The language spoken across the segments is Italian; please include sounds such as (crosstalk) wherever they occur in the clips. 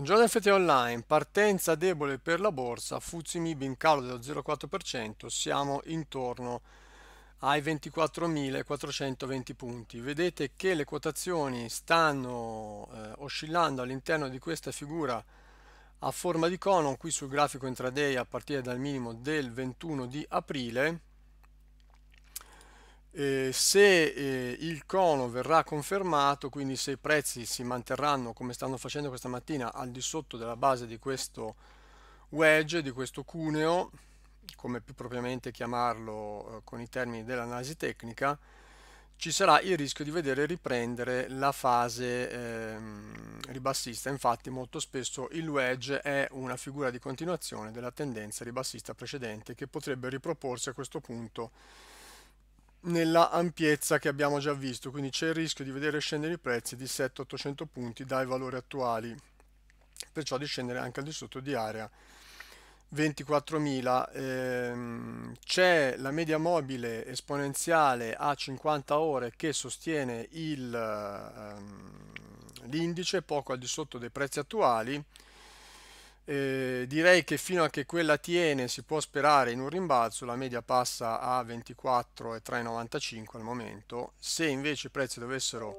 Giorno FT online, partenza debole per la borsa, Fuzzi Mib in calo dello 0,4%, siamo intorno ai 24.420 punti. Vedete che le quotazioni stanno eh, oscillando all'interno di questa figura a forma di cono, qui sul grafico intraday a partire dal minimo del 21 di aprile, eh, se eh, il cono verrà confermato, quindi se i prezzi si manterranno come stanno facendo questa mattina al di sotto della base di questo wedge, di questo cuneo, come più propriamente chiamarlo eh, con i termini dell'analisi tecnica, ci sarà il rischio di vedere riprendere la fase ehm, ribassista. Infatti molto spesso il wedge è una figura di continuazione della tendenza ribassista precedente che potrebbe riproporsi a questo punto nella ampiezza che abbiamo già visto, quindi c'è il rischio di vedere scendere i prezzi di 7 800 punti dai valori attuali, perciò di scendere anche al di sotto di area 24.000. Ehm, c'è la media mobile esponenziale a 50 ore che sostiene ehm, l'indice poco al di sotto dei prezzi attuali, eh, direi che fino a che quella tiene si può sperare in un rimbalzo, la media passa a 24,395 al momento, se invece i prezzi dovessero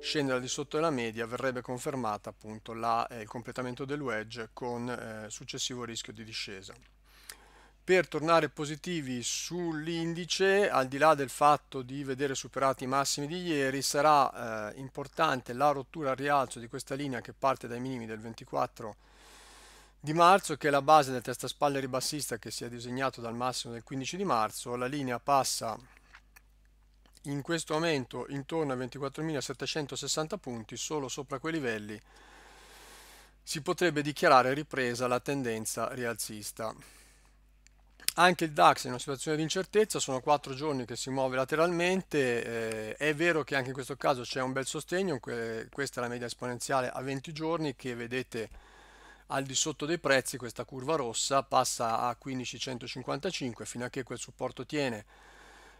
scendere al di sotto della media verrebbe confermata appunto la, eh, il completamento del wedge con eh, successivo rischio di discesa. Per tornare positivi sull'indice, al di là del fatto di vedere superati i massimi di ieri, sarà eh, importante la rottura al rialzo di questa linea che parte dai minimi del 24 di marzo che è la base del testaspalle ribassista che si è disegnato dal massimo del 15 di marzo, la linea passa in questo momento intorno a 24.760 punti, solo sopra quei livelli si potrebbe dichiarare ripresa la tendenza rialzista. Anche il DAX è in una situazione di incertezza, sono quattro giorni che si muove lateralmente, eh, è vero che anche in questo caso c'è un bel sostegno, questa è la media esponenziale a 20 giorni che vedete al di sotto dei prezzi questa curva rossa passa a 1555 fino a che quel supporto tiene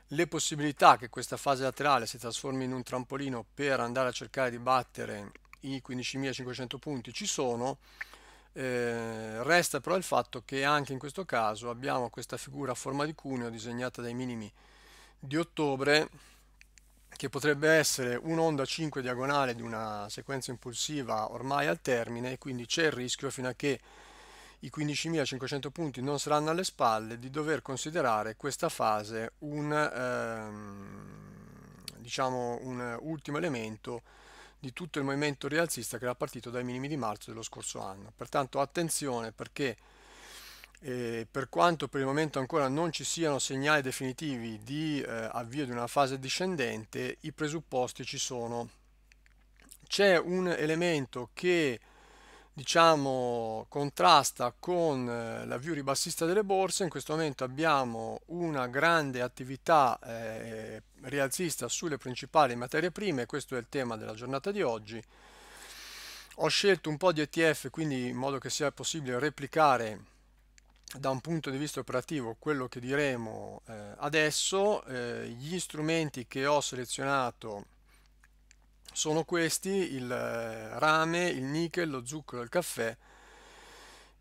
le possibilità che questa fase laterale si trasformi in un trampolino per andare a cercare di battere i 15.500 punti ci sono eh, resta però il fatto che anche in questo caso abbiamo questa figura a forma di cuneo disegnata dai minimi di ottobre che potrebbe essere un'onda 5 diagonale di una sequenza impulsiva ormai al termine e quindi c'è il rischio fino a che i 15.500 punti non saranno alle spalle di dover considerare questa fase un, ehm, diciamo un ultimo elemento di tutto il movimento rialzista che era partito dai minimi di marzo dello scorso anno. Pertanto attenzione perché e eh, per quanto per il momento ancora non ci siano segnali definitivi di eh, avvio di una fase discendente, i presupposti ci sono. C'è un elemento che diciamo contrasta con eh, la view ribassista delle borse in questo momento abbiamo una grande attività eh, rialzista sulle principali materie prime questo è il tema della giornata di oggi ho scelto un po' di ETF quindi in modo che sia possibile replicare da un punto di vista operativo quello che diremo eh, adesso eh, gli strumenti che ho selezionato sono questi il eh, rame il nickel lo zucchero il caffè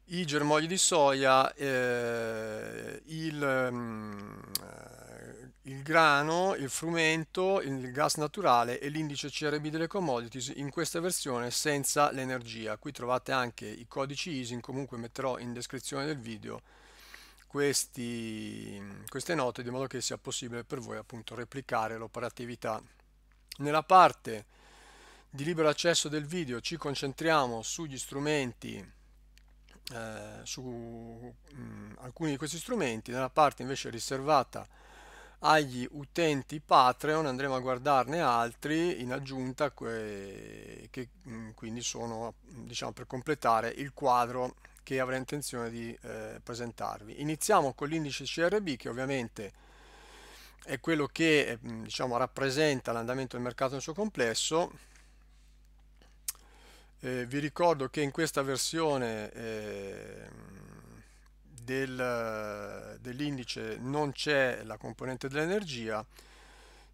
i germogli di soia eh, il mm, il grano, il frumento, il gas naturale e l'indice CRB delle commodities in questa versione senza l'energia. Qui trovate anche i codici ISIN, comunque metterò in descrizione del video questi, queste note di modo che sia possibile per voi appunto replicare l'operatività. Nella parte di libero accesso del video ci concentriamo sugli strumenti eh, su mh, mm, alcuni di questi strumenti, nella parte invece riservata a agli utenti Patreon, andremo a guardarne altri in aggiunta que che mm, quindi sono diciamo, per completare il quadro che avrei intenzione di eh, presentarvi. Iniziamo con l'indice CRB che ovviamente è quello che mm, diciamo, rappresenta l'andamento del mercato nel suo complesso. Eh, vi ricordo che in questa versione eh, del, dell'indice non c'è la componente dell'energia,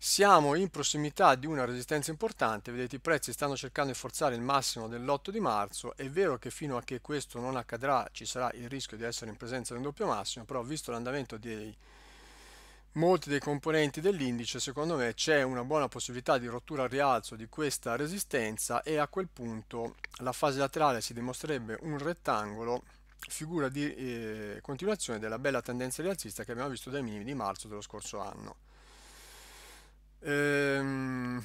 siamo in prossimità di una resistenza importante, vedete i prezzi stanno cercando di forzare il massimo dell'8 di marzo, è vero che fino a che questo non accadrà ci sarà il rischio di essere in presenza di un doppio massimo, però visto l'andamento di molti dei componenti dell'indice, secondo me c'è una buona possibilità di rottura al rialzo di questa resistenza e a quel punto la fase laterale si dimostrerebbe un rettangolo figura di eh, continuazione della bella tendenza rialzista che abbiamo visto dai minimi di marzo dello scorso anno. Ehm,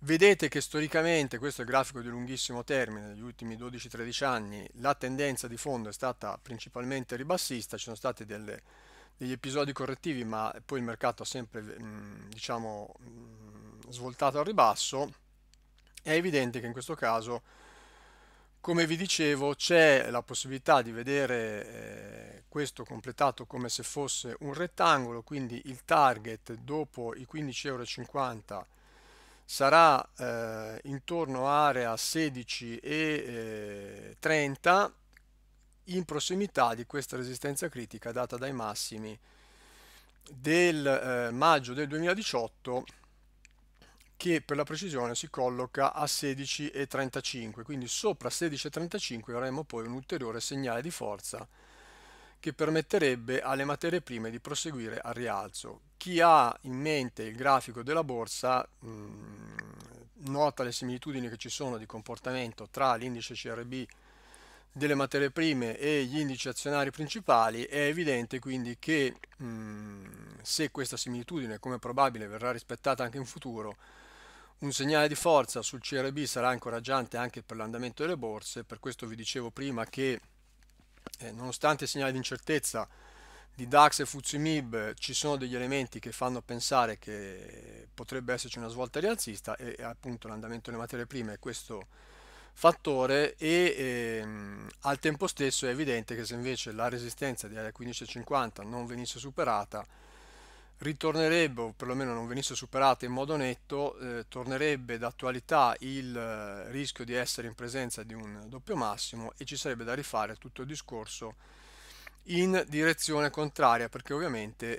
vedete che storicamente, questo è il grafico di lunghissimo termine, negli ultimi 12-13 anni, la tendenza di fondo è stata principalmente ribassista, ci sono stati delle, degli episodi correttivi, ma poi il mercato ha sempre mh, mm, diciamo, mh, mm, svoltato al ribasso. È evidente che in questo caso come vi dicevo c'è la possibilità di vedere eh, questo completato come se fosse un rettangolo quindi il target dopo i 15,50 euro sarà eh, intorno a area 16,30 e eh, in prossimità di questa resistenza critica data dai massimi del eh, maggio del 2018 che per la precisione si colloca a 16,35, quindi sopra 16,35 avremo poi un ulteriore segnale di forza che permetterebbe alle materie prime di proseguire al rialzo. Chi ha in mente il grafico della borsa mh, mm, nota le similitudini che ci sono di comportamento tra l'indice CRB delle materie prime e gli indici azionari principali, è evidente quindi che mh, mm, se questa similitudine, come probabile, verrà rispettata anche in futuro, un segnale di forza sul CRB sarà incoraggiante anche per l'andamento delle borse, per questo vi dicevo prima che eh, nonostante il segnale di incertezza di DAX e FUZIMIB ci sono degli elementi che fanno pensare che potrebbe esserci una svolta rialzista e appunto l'andamento delle materie prime è questo fattore e ehm, al tempo stesso è evidente che se invece la resistenza di area 15,50 non venisse superata ritornerebbe, o perlomeno non venisse superata in modo netto, eh, tornerebbe d'attualità il eh, rischio di essere in presenza di un doppio massimo e ci sarebbe da rifare tutto il discorso in direzione contraria perché ovviamente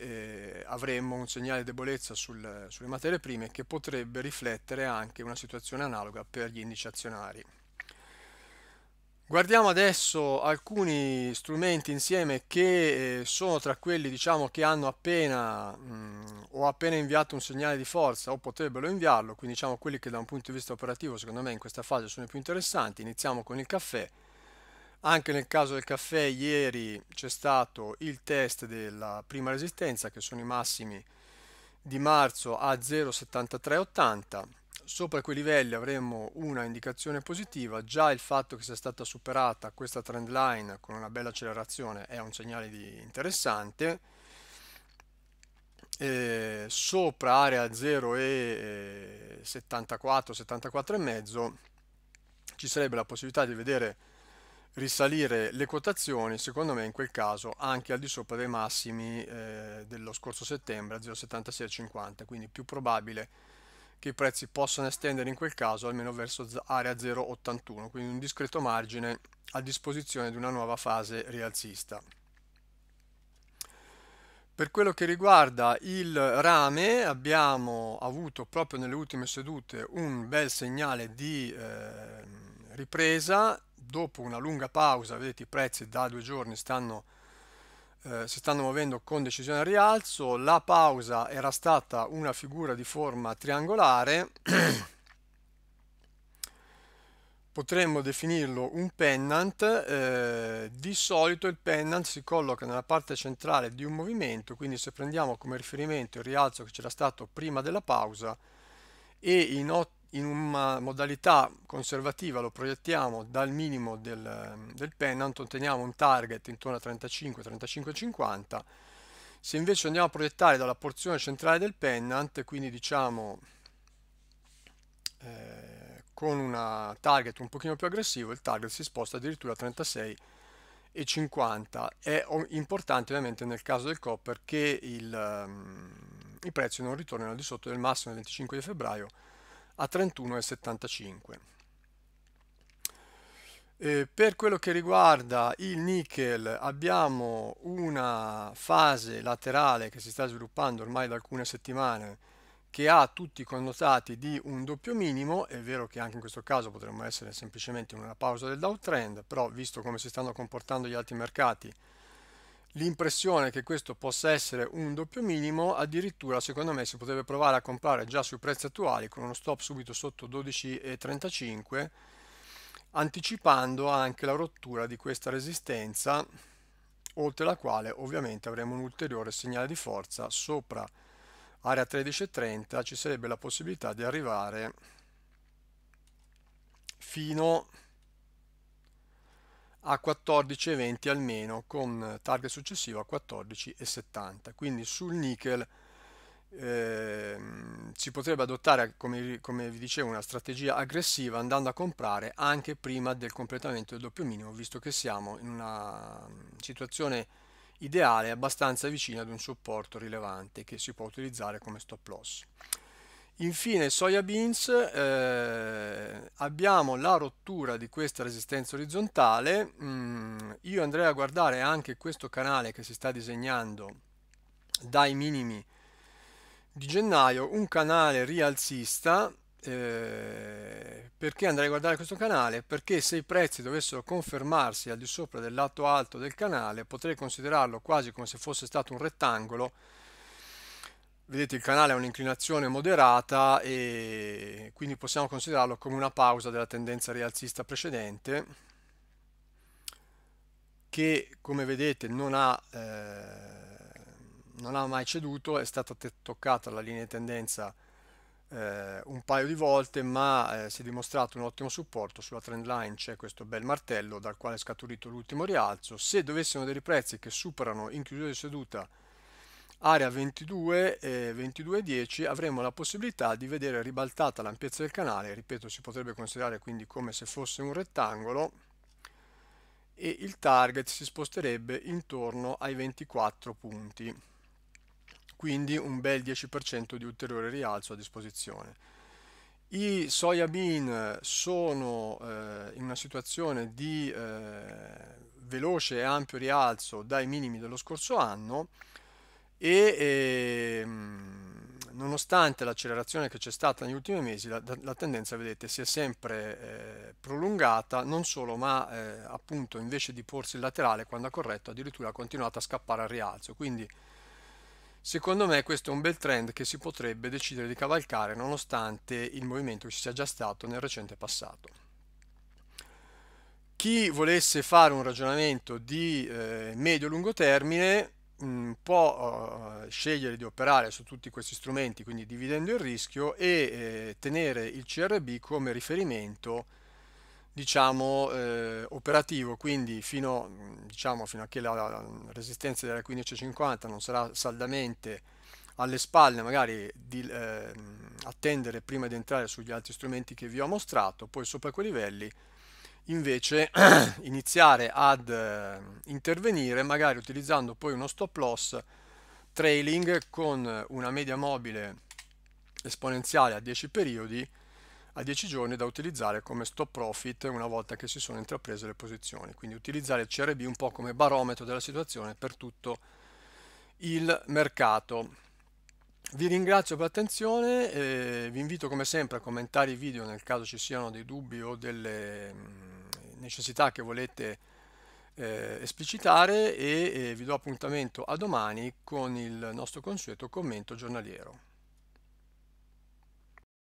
eh, avremmo un segnale di debolezza sul, sulle materie prime che potrebbe riflettere anche una situazione analoga per gli indici azionari. Guardiamo adesso alcuni strumenti insieme che eh, sono tra quelli diciamo, che hanno appena mh, mm, o appena inviato un segnale di forza o potrebbero inviarlo, quindi diciamo quelli che da un punto di vista operativo secondo me in questa fase sono i più interessanti. Iniziamo con il caffè. Anche nel caso del caffè ieri c'è stato il test della prima resistenza che sono i massimi di marzo a 0,7380 sopra quei livelli avremmo una indicazione positiva, già il fatto che sia stata superata questa trend line con una bella accelerazione è un segnale interessante, e sopra area 0,74, 74,5 eh, ci sarebbe la possibilità di vedere risalire le quotazioni, secondo me in quel caso anche al di sopra dei massimi eh, dello scorso settembre a 0,7650, quindi più probabile che i prezzi possono estendere in quel caso almeno verso area 0,81, quindi un discreto margine a disposizione di una nuova fase rialzista. Per quello che riguarda il rame abbiamo avuto proprio nelle ultime sedute un bel segnale di eh, ripresa dopo una lunga pausa, vedete i prezzi da due giorni stanno eh, si stanno muovendo con decisione al rialzo, la pausa era stata una figura di forma triangolare, (clears throat) potremmo definirlo un pennant, eh, di solito il pennant si colloca nella parte centrale di un movimento, quindi se prendiamo come riferimento il rialzo che c'era stato prima della pausa e in 8 in una modalità conservativa lo proiettiamo dal minimo del, del pennant, otteniamo un target intorno a 35, 35, 50. Se invece andiamo a proiettare dalla porzione centrale del pennant, quindi diciamo eh, con un target un pochino più aggressivo, il target si sposta addirittura a 36 e 50. È importante ovviamente nel caso del copper che il, um, i prezzi non ritornino al di sotto del massimo del 25 di febbraio a 31,75. Eh, per quello che riguarda il nickel abbiamo una fase laterale che si sta sviluppando ormai da alcune settimane che ha tutti i connotati di un doppio minimo, è vero che anche in questo caso potremmo essere semplicemente in una pausa del downtrend, però visto come si stanno comportando gli altri mercati l'impressione che questo possa essere un doppio minimo addirittura secondo me si potrebbe provare a comprare già sui prezzi attuali con uno stop subito sotto 12,35 anticipando anche la rottura di questa resistenza oltre la quale ovviamente avremo un ulteriore segnale di forza sopra area 13,30 ci sarebbe la possibilità di arrivare fino a a 14,20 almeno con target successivo a 14,70 quindi sul nickel eh, si potrebbe adottare come, come, vi dicevo una strategia aggressiva andando a comprare anche prima del completamento del doppio minimo visto che siamo in una situazione ideale abbastanza vicina ad un supporto rilevante che si può utilizzare come stop loss Infine, soya beans, eh, abbiamo la rottura di questa resistenza orizzontale. Mm, io andrei a guardare anche questo canale che si sta disegnando dai minimi di gennaio, un canale rialzista. Eh, perché andrei a guardare questo canale? Perché se i prezzi dovessero confermarsi al di sopra del lato alto del canale, potrei considerarlo quasi come se fosse stato un rettangolo vedete il canale ha un'inclinazione moderata e quindi possiamo considerarlo come una pausa della tendenza rialzista precedente che come vedete non ha, eh, non ha mai ceduto, è stata toccata la linea di tendenza eh, un paio di volte ma eh, si è dimostrato un ottimo supporto sulla trend line c'è questo bel martello dal quale è scaturito l'ultimo rialzo se dovessimo dei prezzi che superano in chiusura di seduta area 22 e 22,10 avremo la possibilità di vedere ribaltata l'ampiezza del canale, ripeto si potrebbe considerare quindi come se fosse un rettangolo e il target si sposterebbe intorno ai 24 punti, quindi un bel 10% di ulteriore rialzo a disposizione. I soya bean sono eh, in una situazione di eh, veloce e ampio rialzo dai minimi dello scorso anno, e eh, nonostante l'accelerazione che c'è stata negli ultimi mesi, la, la tendenza, vedete, si è sempre eh, prolungata, non solo, ma eh, appunto invece di porsi il laterale quando ha corretto, addirittura ha continuato a scappare al rialzo. Quindi secondo me questo è un bel trend che si potrebbe decidere di cavalcare nonostante il movimento che ci sia già stato nel recente passato chi volesse fare un ragionamento di eh, medio-lungo termine mh, mm, può uh, scegliere di operare su tutti questi strumenti, quindi dividendo il rischio e eh, tenere il CRB come riferimento diciamo eh, operativo quindi fino, mm, diciamo, fino a che la, la resistenza della 1550 non sarà saldamente alle spalle magari di eh, attendere prima di entrare sugli altri strumenti che vi ho mostrato poi sopra quei livelli invece (clears throat) iniziare ad eh, intervenire magari utilizzando poi uno stop loss trailing con una media mobile esponenziale a 10 periodi a 10 giorni da utilizzare come stop profit una volta che si sono intraprese le posizioni quindi utilizzare il CRB un po' come barometro della situazione per tutto il mercato vi ringrazio per l'attenzione vi invito come sempre a commentare i video nel caso ci siano dei dubbi o delle mm, necessità che volete eh, esplicitare e, e eh, vi do appuntamento a domani con il nostro consueto commento giornaliero.